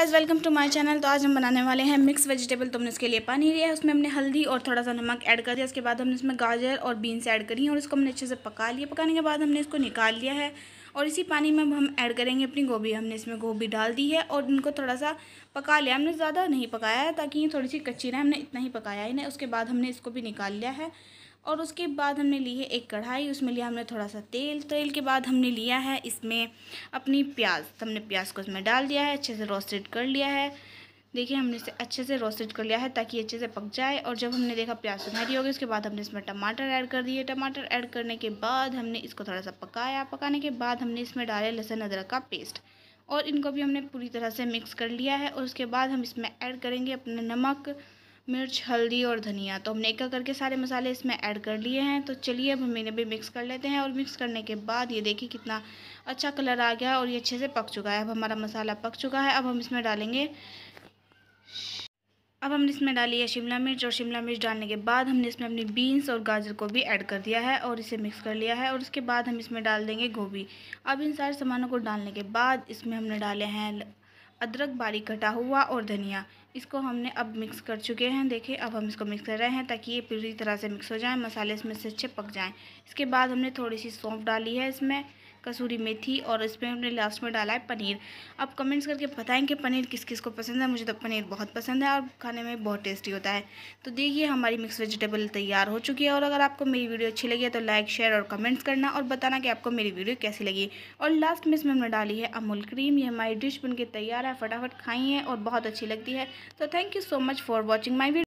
guys welcome to my channel तो आज हम बनाने वाले हैं मिक्स वेजिटेबल तो हमने उसके लिए पानी लिया है उसमें हमने हल्दी और थोड़ा सा नमक ऐड कर दिया उसके बाद हमने इसमें गाजर और बीन्स ऐड करी हैं और इसको हमने अच्छे से पका लिया पकाने के बाद हमने इसको निकाल लिया है और इसी पानी में अब हम ऐड करेंगे अपनी गोभी हमने इसमें गोभी डाल दी है और इनको थोड़ा सा पका लिया हमने ज़्यादा नहीं पकाया है ताकि ये थोड़ी सी कच्ची रहे हमने इतना ही पकाया इन्हें उसके बाद हमने इसको भी निकाल लिया है और उसके बाद हमने ली है एक कढ़ाई उसमें लिया हमने थोड़ा सा तेल तेल के बाद हमने लिया है इसमें अपनी प्याज तो हमने प्याज को इसमें डाल दिया है अच्छे से रोस्टेड कर लिया है देखिए हमने इसे अच्छे से रोस्टेड कर लिया है ताकि अच्छे से पक जाए और जब हमने देखा प्याज सुनहरी हो गई उसके बाद हमने इसमें टमाटर ऐड कर दिए टमाटर ऐड करने के बाद हमने इसको थोड़ा सा पकाया पकाने के बाद हमने इसमें डाले लहसुन अदरक का पेस्ट और इनको भी हमने पूरी तरह से मिक्स कर लिया है और उसके बाद हम इसमें ऐड करेंगे अपना नमक मिर्च हल्दी और धनिया तो हमने एक करके सारे मसाले इसमें ऐड कर लिए हैं तो चलिए अब हम इन्हें भी मिक्स कर लेते हैं और मिक्स करने के बाद ये देखिए कितना अच्छा कलर आ गया और ये अच्छे से पक चुका है अब हमारा मसाला पक चुका है अब हम इसमें डालेंगे अब हमने इसमें डाली है शिमला मिर्च और शिमला मिर्च डालने के बाद हमने इसमें अपनी बीन्स और गाजर को भी ऐड कर दिया है और इसे मिक्स कर लिया है और उसके बाद हम इसमें डाल देंगे गोभी अब इन सारे सामानों को डालने के बाद इसमें हमने डाले हैं अदरक बारीक कटा हुआ और धनिया इसको हमने अब मिक्स कर चुके हैं देखिए अब हम इसको मिक्स कर रहे हैं ताकि ये पूरी तरह से मिक्स हो जाए मसाले इसमें से अच्छे पक जाएँ इसके बाद हमने थोड़ी सी सौंफ डाली है इसमें कसूरी मेथी और इसमें हमने लास्ट में डाला है पनीर आप कमेंट्स करके बताएं कि पनीर किस किस को पसंद है मुझे तो पनीर बहुत पसंद है और खाने में बहुत टेस्टी होता है तो देखिए हमारी मिक्स वेजिटेबल तैयार हो चुकी है और अगर आपको मेरी वीडियो अच्छी लगी है तो लाइक शेयर और कमेंट्स करना और बताना कि आपको मेरी वीडियो कैसी लगी और लास्ट में इसमें हमने डाली है अमूल क्रीम ये हमारी डिश बन तैयार है फटाफट खाई है और बहुत अच्छी लगती है तो thank you so much for watching my video